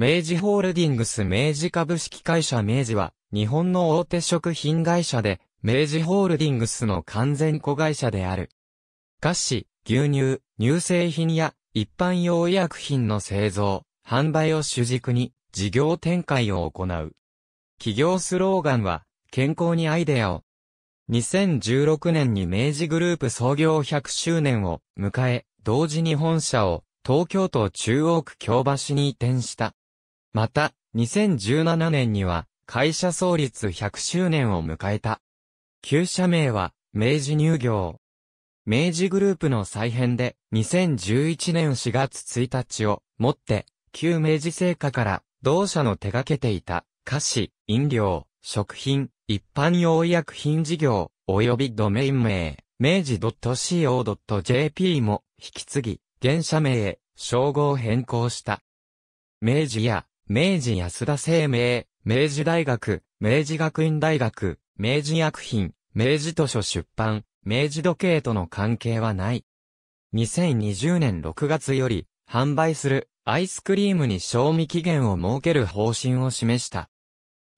明治ホールディングス明治株式会社明治は、日本の大手食品会社で、明治ホールディングスの完全子会社である。菓子、牛乳、乳製品や一般用医薬品の製造、販売を主軸に事業展開を行う。企業スローガンは、健康にアイデアを。2016年に明治グループ創業100周年を迎え、同時に本社を東京都中央区京橋に移転した。また、2017年には、会社創立100周年を迎えた。旧社名は、明治乳業。明治グループの再編で、2011年4月1日をもって、旧明治製菓から同社の手掛けていた、菓子、飲料、食品、一般用医薬品事業、及びドメイン名、明治 .co.jp も引き継ぎ、現社名へ称号変更した。明治や明治安田生命、明治大学、明治学院大学、明治薬品、明治図書出版、明治時計との関係はない。2020年6月より、販売するアイスクリームに賞味期限を設ける方針を示した。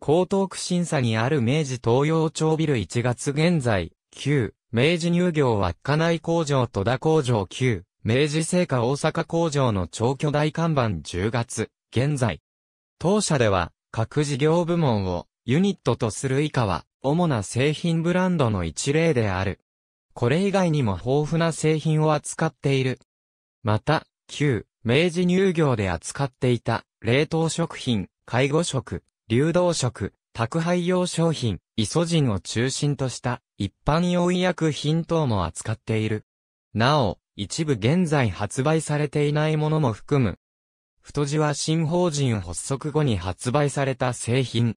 江東区審査にある明治東洋町ビル1月現在、旧、明治乳業稚内工場戸田工場旧、明治製菓大阪工場の長巨大看板10月、現在、当社では、各事業部門をユニットとする以下は、主な製品ブランドの一例である。これ以外にも豊富な製品を扱っている。また、旧、明治乳業で扱っていた、冷凍食品、介護食、流動食、宅配用商品、イソジンを中心とした一般用医薬品等も扱っている。なお、一部現在発売されていないものも含む太字は新法人発足後に発売された製品。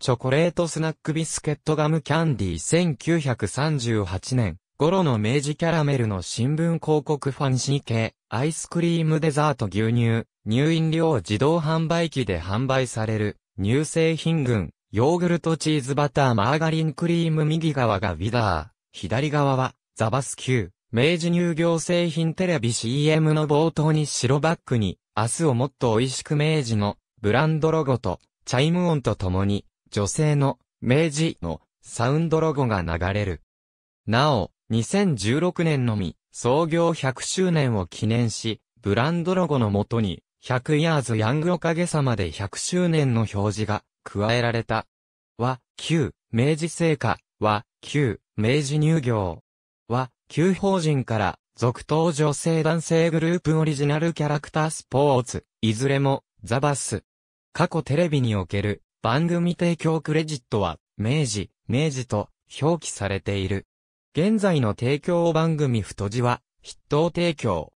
チョコレートスナックビスケットガムキャンディー1938年頃の明治キャラメルの新聞広告ファンシー系、アイスクリームデザート牛乳、乳飲料自動販売機で販売される、乳製品群、ヨーグルトチーズバターマーガリンクリーム右側がウィダー、左側は、ザバス級、明治乳業製品テレビ CM の冒頭に白バックに、明日をもっと美味しく明治のブランドロゴとチャイム音とともに女性の明治のサウンドロゴが流れる。なお、2016年のみ創業100周年を記念し、ブランドロゴのもとに100ヤーズヤングおかげさまで100周年の表示が加えられた。和、旧、明治製菓、和、旧、明治乳業。和、旧法人から続投女性男性グループオリジナルキャラクタースポーツ、いずれも、ザバス。過去テレビにおける番組提供クレジットは、明治、明治と表記されている。現在の提供番組太字は、筆頭提供。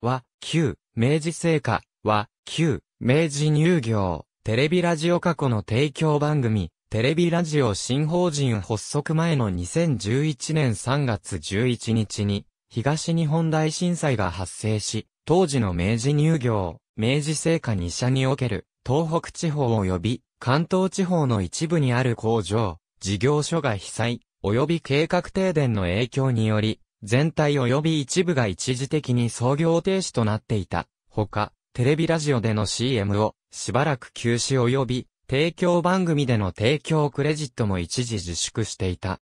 は、旧、明治製菓、は、旧、明治乳業、テレビラジオ過去の提供番組、テレビラジオ新法人発足前の2011年3月11日に、東日本大震災が発生し、当時の明治乳業、明治製菓2社における東北地方及び関東地方の一部にある工場、事業所が被災、及び計画停電の影響により、全体及び一部が一時的に操業停止となっていた。ほか、テレビラジオでの CM を、しばらく休止及び、提供番組での提供クレジットも一時自粛していた。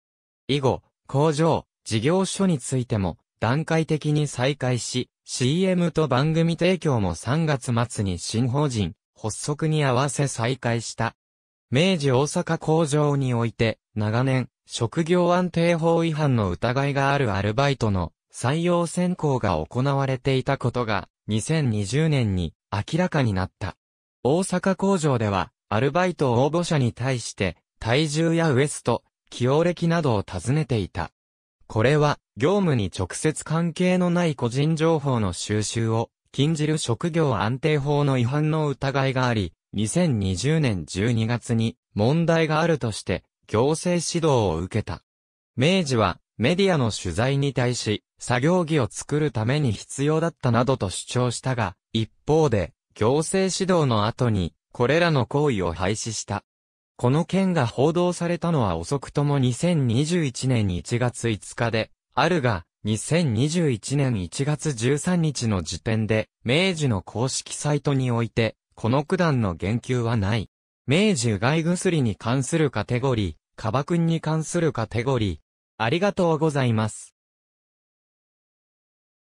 以後、工場、事業所についても、段階的に再開し、CM と番組提供も3月末に新法人、発足に合わせ再開した。明治大阪工場において、長年、職業安定法違反の疑いがあるアルバイトの採用選考が行われていたことが、2020年に明らかになった。大阪工場では、アルバイト応募者に対して、体重やウエスト、起用歴などを尋ねていた。これは、業務に直接関係のない個人情報の収集を禁じる職業安定法の違反の疑いがあり、2020年12月に問題があるとして行政指導を受けた。明治はメディアの取材に対し作業着を作るために必要だったなどと主張したが、一方で行政指導の後にこれらの行為を廃止した。この件が報道されたのは遅くとも2021年1月5日で、あるが、2021年1月13日の時点で、明治の公式サイトにおいて、この九段の言及はない。明治うがい薬に関するカテゴリー、カバ君に関するカテゴリー、ありがとうございます。